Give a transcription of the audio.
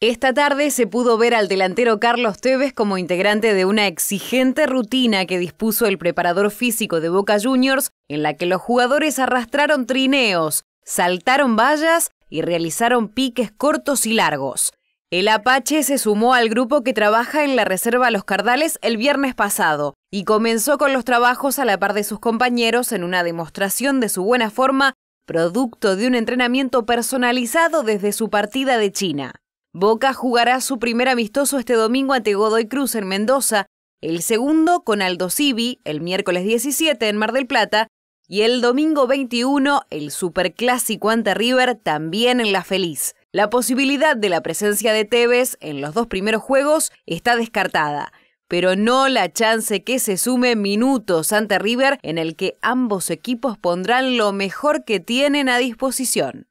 Esta tarde se pudo ver al delantero Carlos Tevez como integrante de una exigente rutina que dispuso el preparador físico de Boca Juniors, en la que los jugadores arrastraron trineos, saltaron vallas y realizaron piques cortos y largos. El Apache se sumó al grupo que trabaja en la Reserva Los Cardales el viernes pasado y comenzó con los trabajos a la par de sus compañeros en una demostración de su buena forma, producto de un entrenamiento personalizado desde su partida de China. Boca jugará su primer amistoso este domingo ante Godoy Cruz en Mendoza, el segundo con Aldo el miércoles 17 en Mar del Plata y el domingo 21 el Superclásico ante River también en La Feliz. La posibilidad de la presencia de Tevez en los dos primeros juegos está descartada, pero no la chance que se sume minutos ante River en el que ambos equipos pondrán lo mejor que tienen a disposición.